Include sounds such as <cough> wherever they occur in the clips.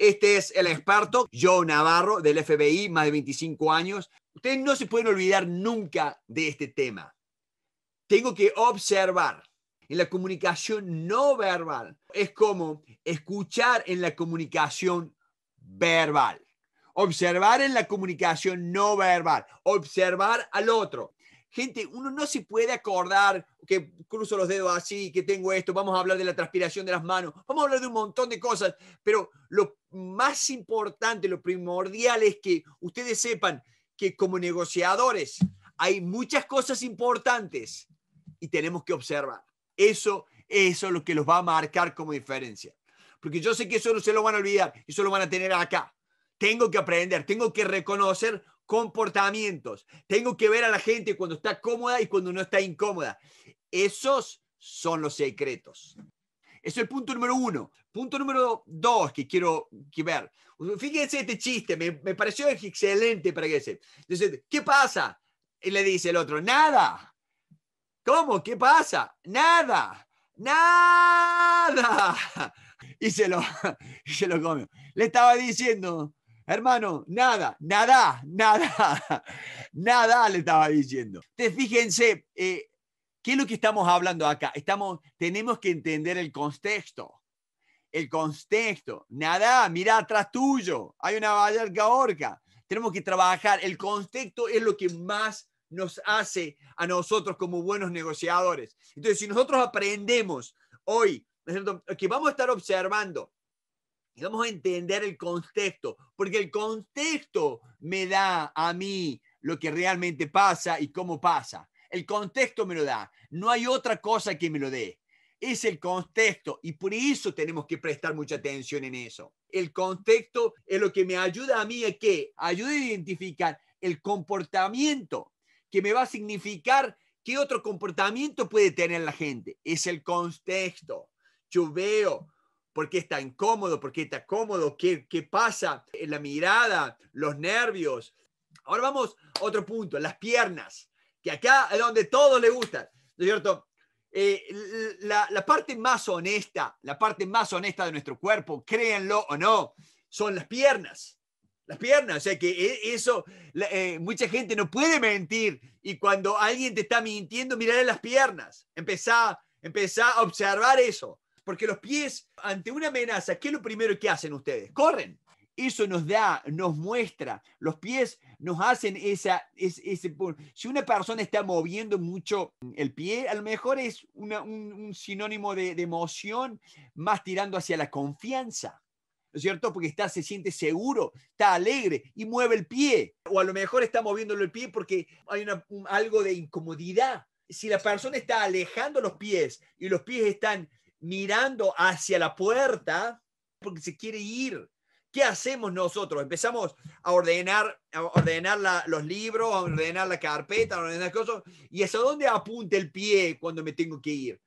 Este es el experto Joe Navarro del FBI, más de 25 años. Ustedes no se pueden olvidar nunca de este tema. Tengo que observar. En la comunicación no verbal es como escuchar en la comunicación verbal. Observar en la comunicación no verbal. Observar al otro gente, uno no se puede acordar que cruzo los dedos así, que tengo esto, vamos a hablar de la transpiración de las manos, vamos a hablar de un montón de cosas, pero lo más importante, lo primordial es que ustedes sepan que como negociadores hay muchas cosas importantes y tenemos que observar. Eso, eso es lo que los va a marcar como diferencia. Porque yo sé que eso no se lo van a olvidar, eso lo van a tener acá. Tengo que aprender, tengo que reconocer comportamientos. Tengo que ver a la gente cuando está cómoda y cuando no está incómoda. Esos son los secretos. Eso es el punto número uno. Punto número dos que quiero que ver. Fíjense este chiste, me, pareció excelente para que se. ¿qué pasa? Y le dice el otro, nada. ¿Cómo? ¿Qué pasa? Nada. Nada. <laughs> Y se lo, <laughs> se lo Le estaba diciendo, Hermano, nada, nada, nada, <laughs> nada le estaba diciendo. Entonces, fíjense, eh, ¿qué es lo que estamos hablando acá? Estamos, tenemos que entender el contexto. El contexto. Nada, mira atrás tuyo. Hay una vallarga orca. Tenemos que trabajar. El contexto es lo que más nos hace a nosotros como buenos negociadores. Entonces, si nosotros aprendemos hoy, que vamos a estar observando vamos a entender el contexto, porque el contexto me da a mí lo que realmente pasa y cómo pasa. El contexto me lo da. No hay otra cosa que me lo dé. Es el contexto y por eso tenemos que prestar mucha atención en eso. El contexto es lo que me ayuda a mí a que ayude a identificar el comportamiento que me va a significar qué otro comportamiento puede tener la gente. Es el contexto. Yo veo ¿Por qué está incómodo? ¿Por qué está cómodo? ¿Qué, pasa? En eh, la mirada, los nervios. Ahora vamos a otro punto, las piernas, que acá es donde todo le gusta, ¿no es cierto? Eh, la, parte más honesta, la parte más honesta de nuestro cuerpo, créanlo o no, son las piernas. Las piernas, o sea que e, eso, eh, mucha gente no puede mentir y cuando alguien te está mintiendo, en las piernas. empieza a observar eso. Porque los pies, ante una amenaza, ¿qué es lo primero que hacen ustedes? Corren. Eso nos da, nos muestra. Los pies nos hacen esa, ese, Si una persona está moviendo mucho el pie, a lo mejor es un, sinónimo de, emoción más tirando hacia la confianza. ¿no es cierto? Porque está, se siente seguro, está alegre y mueve el pie. O a lo mejor está moviéndolo el pie porque hay algo de incomodidad. Si la persona está alejando los pies y los pies están mirando hacia la puerta porque se quiere ir. ¿Qué hacemos nosotros? Empezamos a ordenar, a ordenar los libros, a ordenar la carpeta, a ordenar cosas. ¿Y eso dónde apunta el pie cuando me tengo que ir?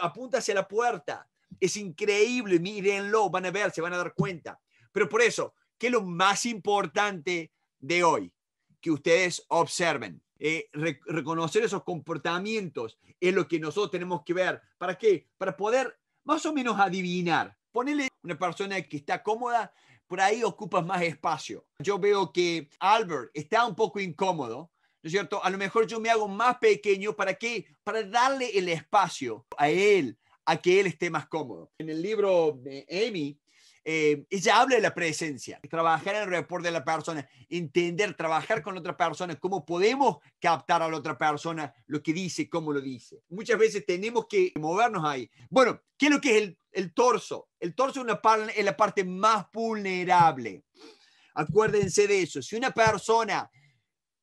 Apunta hacia la puerta. Es increíble, mírenlo, van a ver, se van a dar cuenta. Pero por eso, ¿qué es lo más importante de hoy? Que ustedes observen. Eh, reconocer esos comportamientos es lo que nosotros tenemos que ver. ¿Para qué? Para poder más o menos adivinar. Ponerle una persona que está cómoda, por ahí ocupa más espacio. Yo veo que Albert está un poco incómodo, ¿no es cierto? A lo mejor yo me hago más pequeño, ¿para qué? Para darle el espacio a él, a que él esté más cómodo. En el libro de Amy, ella eh, habla de la presencia, trabajar en el reporte de la persona, entender, trabajar con otra persona, cómo podemos captar a la otra persona, lo que dice, cómo lo dice. Muchas veces tenemos que movernos ahí. Bueno, ¿qué es lo que es el, el torso? El torso es, la parte más vulnerable. Acuérdense de eso. Si una persona,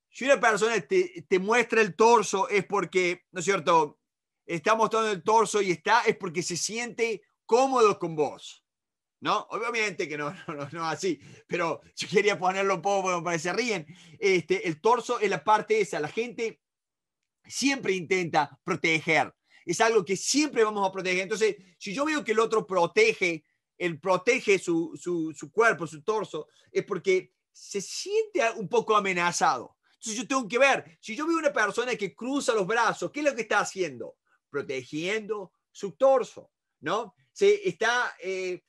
si una persona te, te muestra el torso es porque, ¿no es cierto? Está mostrando el torso y está, es porque se siente cómodo con vos. ¿no? Obviamente que no, <laughs> no, no, no, así, pero yo quería ponerlo un poco para que se ríen. Este, el torso es la parte esa, la gente siempre intenta proteger, es algo que siempre vamos a proteger. Entonces, si yo veo que el otro protege, él protege su, su, su cuerpo, su torso, es porque se siente un poco amenazado. Entonces yo tengo que ver, si yo veo una persona que cruza los brazos, ¿qué es lo que está haciendo? Protegiendo su torso, ¿no? Se está eh,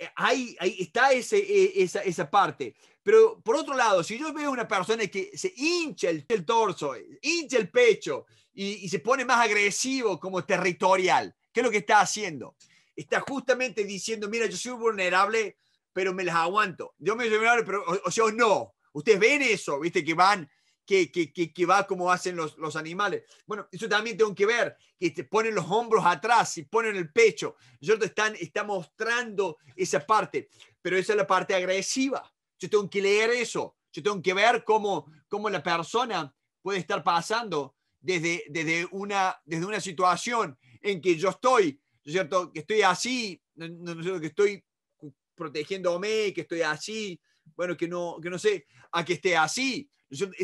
eh, ahí, está eh, esa, parte. Pero por otro lado, si yo veo una persona que se hincha el, torso, hincha el pecho y, se pone más agresivo como territorial, ¿qué es lo que está haciendo? Está justamente diciendo, mira, yo soy vulnerable, pero me las aguanto. Yo me soy vulnerable, pero, o, sea, no. Ustedes ven eso, viste, que van que, que, que, va como hacen los, animales. Bueno, eso también tengo que ver, que te ponen los hombros atrás y ponen el pecho. Yo te están, está mostrando esa parte, pero esa es la parte agresiva. Yo tengo que leer eso. Yo tengo que ver cómo, cómo la persona puede estar pasando desde, desde, una, desde una situación en que yo estoy, ¿cierto? Que estoy así, que estoy protegiéndome, que estoy así, bueno, que no, que no sé, a que esté así,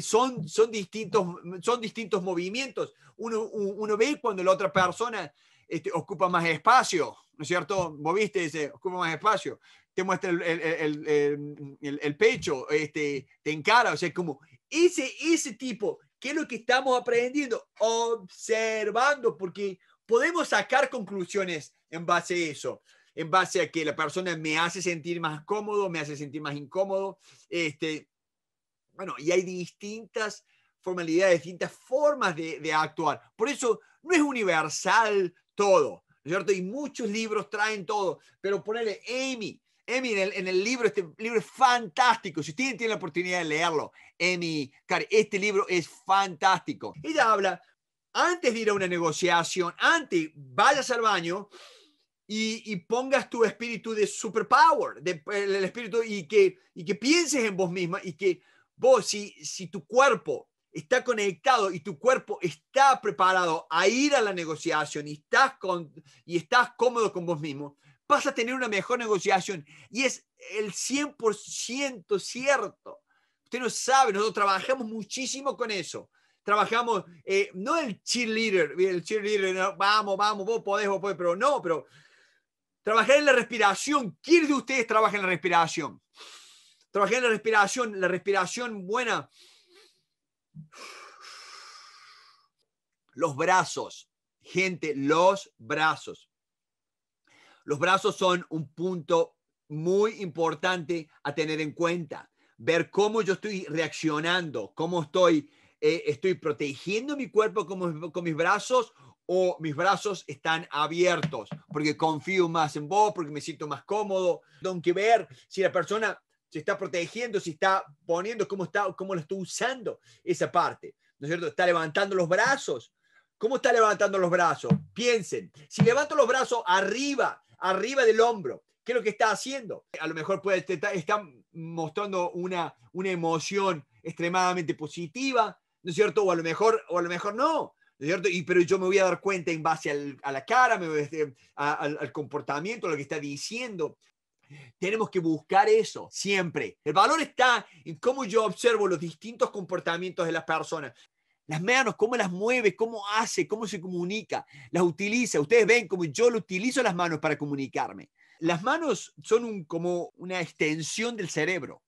son, son, distintos, son distintos movimientos. Uno, uno ve cuando la otra persona este, ocupa más espacio, ¿no es cierto? moviste dice, ocupa más espacio, te muestra el, el, el, pecho, este, te encara, o sea, como ese, ese tipo, ¿qué es lo que estamos aprendiendo? Observando, porque podemos sacar conclusiones en base a eso en base a que la persona me hace sentir más cómodo, me hace sentir más incómodo, este, bueno, y hay distintas formalidades, distintas formas de, actuar. Por eso no es universal todo, cierto? Y muchos libros traen todo, pero ponerle Amy, Amy en el, libro, este libro es fantástico. Si ustedes tienen la oportunidad de leerlo, Amy, cariño, este libro es fantástico. Ella habla, antes de ir a una negociación, antes vayas al baño y, pongas tu espíritu de superpower, del el espíritu y que, y que pienses en vos misma y que Vos, si, si tu cuerpo está conectado y tu cuerpo está preparado a ir a la negociación y estás, con, y estás cómodo con vos mismo, vas a tener una mejor negociación. Y es el 100% cierto. Usted no sabe, nosotros trabajamos muchísimo con eso. Trabajamos, eh, no el cheerleader, el cheerleader, vamos, vamos, vos podés, vos podés, pero no, pero trabajar en la respiración. ¿Quién de ustedes trabaja en la respiración? Trabajé en la respiración, la respiración buena. Los brazos, gente, los brazos. Los brazos son un punto muy importante a tener en cuenta. Ver cómo yo estoy reaccionando, cómo estoy, eh, estoy protegiendo mi cuerpo con, con mis brazos o mis brazos están abiertos porque confío más en vos, porque me siento más cómodo. Tengo que ver si la persona se está protegiendo, si está poniendo, cómo, está, cómo lo está usando esa parte, ¿no es cierto? Está levantando los brazos. ¿Cómo está levantando los brazos? Piensen, si levanto los brazos arriba, arriba del hombro, ¿qué es lo que está haciendo? A lo mejor puede está mostrando una, una emoción extremadamente positiva, ¿no es cierto? O a lo mejor, o lo mejor no. ¿no es cierto? Y, pero yo me voy a dar cuenta en base a la cara, este, al, comportamiento, lo que está diciendo. Tenemos que buscar eso siempre. El valor está en cómo yo observo los distintos comportamientos de las personas. Las manos, cómo las mueve, cómo hace, cómo se comunica, las utiliza. Ustedes ven cómo yo lo utilizo las manos para comunicarme. Las manos son un, como una extensión del cerebro.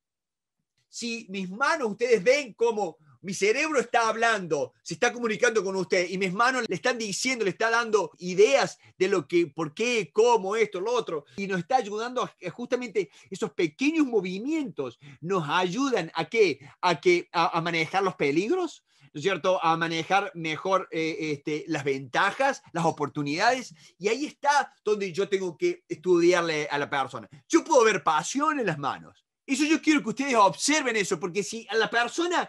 Si mis manos, ustedes ven cómo mi cerebro está hablando, se está comunicando con usted y mis manos le están diciendo, le está dando ideas de lo que, por qué, cómo, esto, lo otro. Y nos está ayudando a, justamente esos pequeños movimientos nos ayudan a qué? A, que, a, manejar los peligros, ¿no es cierto? A manejar mejor eh, este, las ventajas, las oportunidades. Y ahí está donde yo tengo que estudiarle a la persona. Yo puedo ver pasión en las manos. Eso yo quiero que ustedes observen eso, porque si a la persona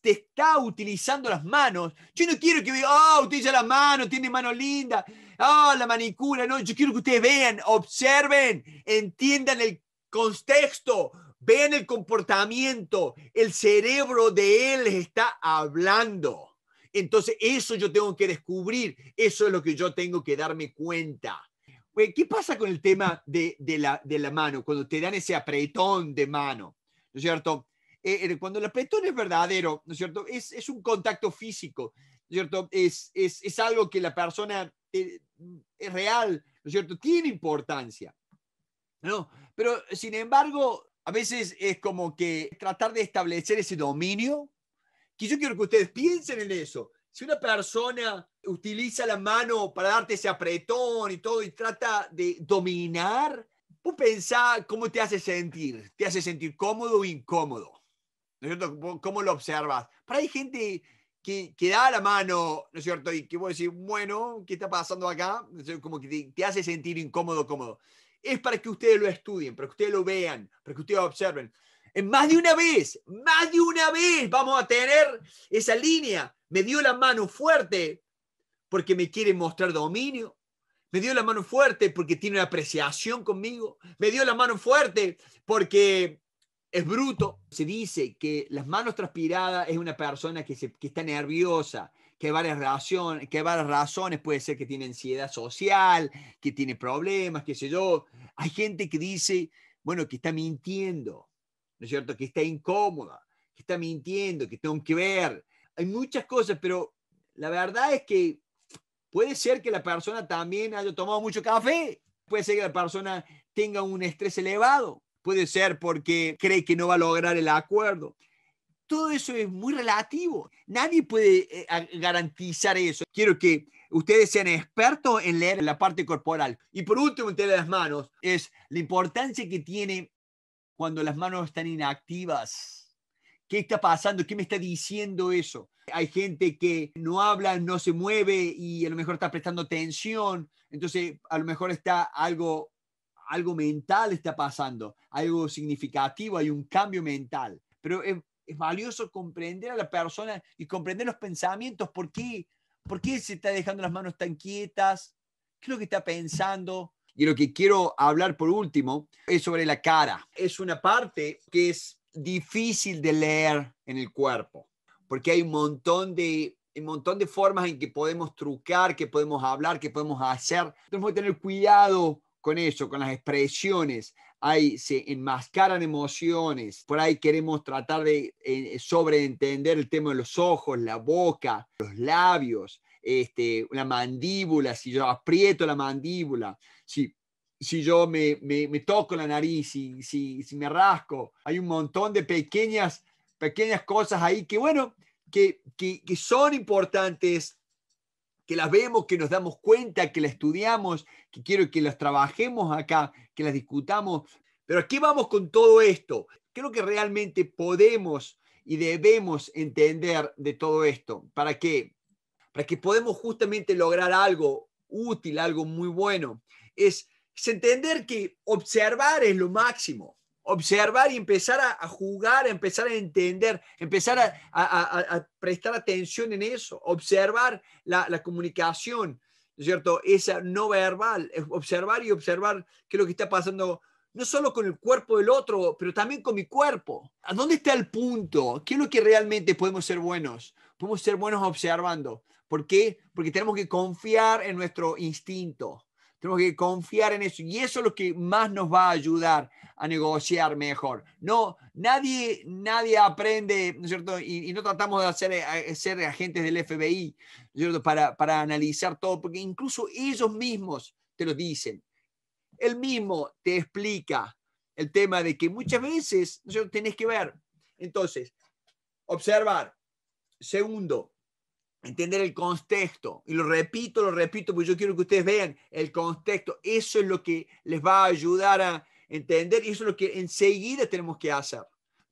te está utilizando las manos. Yo no quiero que vean, ah, utiliza las manos, tiene manos linda, ah, la manicura. No, yo quiero que ustedes vean, observen, entiendan el contexto, vean el comportamiento. El cerebro de él está hablando. Entonces, eso yo tengo que descubrir, eso es lo que yo tengo que darme cuenta. ¿Qué pasa con el tema de, de la, de la mano cuando te dan ese apretón de mano? ¿No es cierto? Eh, cuando el apretón es verdadero, ¿no es cierto? Es, un contacto físico, ¿no es cierto? Es, es, algo que la persona eh, es real, ¿no es cierto? Tiene importancia, ¿no? Pero, sin embargo, a veces es como que tratar de establecer ese dominio, que yo quiero que ustedes piensen en eso. Si una persona utiliza la mano para darte ese apretón y todo y trata de dominar, vos pensá cómo te hace sentir. ¿Te hace sentir cómodo o incómodo? ¿no ¿Cómo lo observas? Para hay gente que, que, da la mano, ¿no es cierto? Y que vos decir, bueno, ¿qué está pasando acá? Como que te, hace sentir incómodo, cómodo. Es para que ustedes lo estudien, para que ustedes lo vean, para que ustedes lo observen. En más de una vez, más de una vez vamos a tener esa línea. Me dio la mano fuerte porque me quiere mostrar dominio. Me dio la mano fuerte porque tiene una apreciación conmigo. Me dio la mano fuerte porque es bruto. Se dice que las manos transpiradas es una persona que, se, está nerviosa, que hay, varias razones, que razones, puede ser que tiene ansiedad social, que tiene problemas, qué sé yo. Hay gente que dice, bueno, que está mintiendo, ¿no es cierto? Que está incómoda, que está mintiendo, que tengo que ver. Hay muchas cosas, pero la verdad es que puede ser que la persona también haya tomado mucho café, puede ser que la persona tenga un estrés elevado, puede ser porque cree que no va a lograr el acuerdo. Todo eso es muy relativo. Nadie puede eh, garantizar eso. Quiero que ustedes sean expertos en leer la parte corporal. Y por último, entre las manos, es la importancia que tiene cuando las manos están inactivas. ¿Qué está pasando? ¿Qué me está diciendo eso? Hay gente que no habla, no se mueve y a lo mejor está prestando atención. Entonces, a lo mejor está algo algo mental está pasando, algo significativo, hay un cambio mental. Pero es, valioso comprender a la persona y comprender los pensamientos, por qué, por qué se está dejando las manos tan quietas, qué es lo que está pensando. Y lo que quiero hablar por último es sobre la cara. Es una parte que es difícil de leer en el cuerpo, porque hay un montón de un montón de formas en que podemos trucar, que podemos hablar, que podemos hacer. Tenemos que tener cuidado con eso, con las expresiones, ahí se enmascaran emociones, por ahí queremos tratar de eh, sobreentender el tema de los ojos, la boca, los labios, este, la mandíbula, si yo aprieto la mandíbula, si, si yo me, toco la nariz, si, si, me rasco, hay un montón de pequeñas, pequeñas cosas ahí que, bueno, que, que, que son importantes que las vemos, que nos damos cuenta, que las estudiamos, que quiero que las trabajemos acá, que las discutamos. Pero aquí vamos con todo esto? Creo que realmente podemos y debemos entender de todo esto. ¿Para qué? Para que podamos justamente lograr algo útil, algo muy bueno. es entender que observar es lo máximo observar y empezar a, jugar, empezar a entender, empezar a, prestar atención en eso, observar la, comunicación, cierto? Esa no verbal, observar y observar qué es lo que está pasando no solo con el cuerpo del otro, pero también con mi cuerpo. ¿A dónde está el punto? ¿Qué es lo que realmente podemos ser buenos? Podemos ser buenos observando. ¿Por qué? Porque tenemos que confiar en nuestro instinto. Tenemos que confiar en eso y eso es lo que más nos va a ayudar a negociar mejor. No, nadie, nadie aprende, ¿no es cierto? Y, no tratamos de hacer, eh, eh, ser agentes del FBI, ¿no es cierto? Para, para analizar todo, porque incluso ellos mismos te lo dicen. Él mismo te explica el tema de que muchas veces ¿no es cierto? tenés que ver. Entonces, observar. Segundo, entender el contexto. Y lo repito, lo repito, porque yo quiero que ustedes vean el contexto. Eso es lo que les va a ayudar a entender y eso es lo que enseguida tenemos que hacer.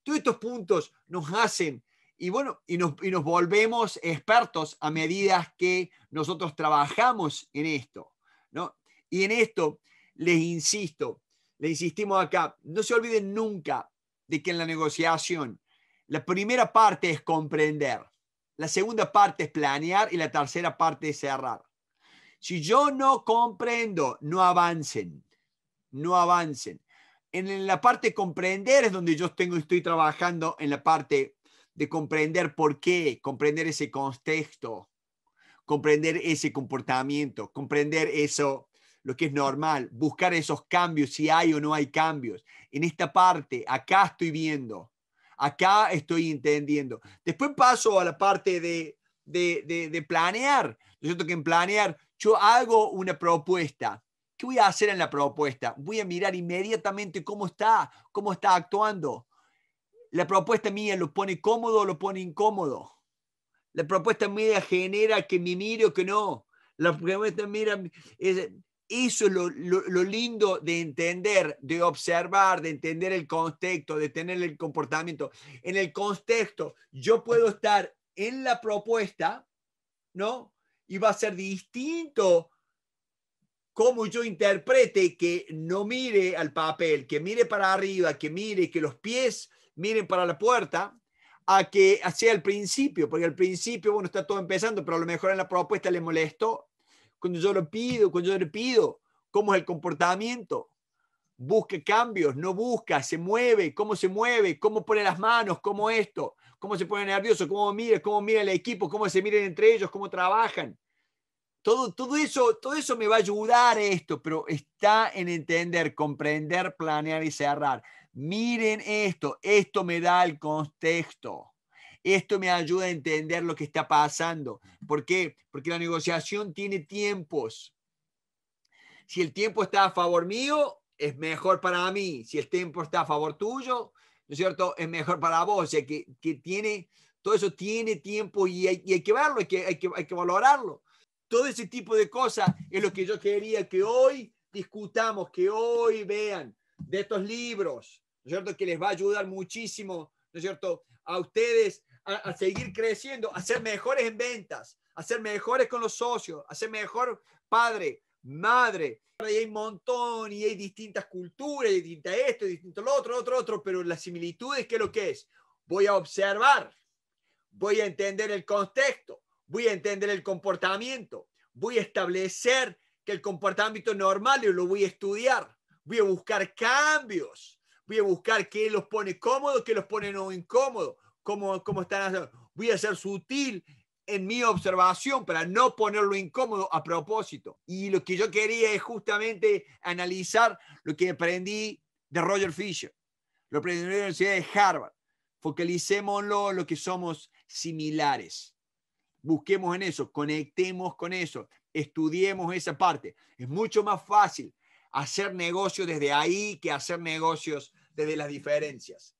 Todos estos puntos nos hacen y bueno, y nos, y nos volvemos expertos a medida que nosotros trabajamos en esto. ¿no? Y en esto les insisto, les insistimos acá, no se olviden nunca de que en la negociación la primera parte es comprender la segunda parte es planear y la tercera parte es cerrar. Si yo no comprendo, no avancen, no avancen. En la parte de comprender es donde yo estoy trabajando en la parte de comprender por qué, comprender ese contexto, comprender ese comportamiento, comprender eso, lo que es normal, buscar esos cambios, si hay o no hay cambios. En esta parte, acá estoy viendo, acá estoy entendiendo. Después paso a la parte de, de, de, planear. que en planear yo hago una propuesta? ¿Qué voy a hacer en la propuesta? Voy a mirar inmediatamente cómo está, cómo está actuando. La propuesta mía lo pone cómodo o lo pone incómodo. La propuesta mía genera que me mire o que no. La propuesta mía es, eso es lo, lindo de entender, de observar, de entender el contexto, de tener el comportamiento. En el contexto, yo puedo estar en la propuesta, ¿no? Y va a ser distinto cómo yo interprete que no mire al papel, que mire para arriba, que mire, que los pies miren para la puerta, a que hacia el principio, porque al principio, bueno, está todo empezando, pero a lo mejor en la propuesta le molestó cuando yo lo pido, cuando yo le pido, cómo es el comportamiento. Busque cambios, no busca, se mueve, cómo se mueve, cómo pone las manos, cómo esto, cómo se pone nervioso, cómo mira, cómo mira el equipo, cómo se miran entre ellos, cómo trabajan. Todo, eso, todo eso me va a ayudar a esto, pero está en entender, comprender, planear y cerrar. Miren esto, esto me da el contexto. Esto me ayuda a entender lo que está pasando. ¿Por qué? Porque la negociación tiene tiempos. Si el tiempo está a favor mío, es mejor para mí. Si el tiempo está a favor tuyo, ¿no es cierto? Es mejor para vos. O que, tiene, todo eso tiene tiempo y hay, que verlo, hay que, hay que, hay que valorarlo. Todo ese tipo de cosas es lo que yo quería que hoy discutamos, que hoy vean de estos libros, ¿no es cierto? Que les va a ayudar muchísimo, ¿no es cierto? A ustedes a, seguir creciendo, a ser mejores en ventas, a ser mejores con los socios, a ser mejor padre, madre. Y hay un montón y hay distintas culturas, y distinta esto, distinto lo otro, otro, otro, pero las similitudes, ¿qué es lo que es? Voy a observar, voy a entender el contexto, voy a entender el comportamiento, voy a establecer que el comportamiento normal yo lo voy a estudiar, voy a buscar cambios, voy a buscar qué los pone cómodos, qué los pone no incómodos, cómo, cómo están. Voy a ser sutil en mi observación para no ponerlo incómodo a propósito. Y lo que yo quería es justamente analizar lo que aprendí de Roger Fisher, lo aprendí en la Universidad de Harvard. Focalicémoslo en lo que somos similares. Busquemos en eso, conectemos con eso, estudiemos esa parte. Es mucho más fácil hacer negocios desde ahí que hacer negocios desde las diferencias.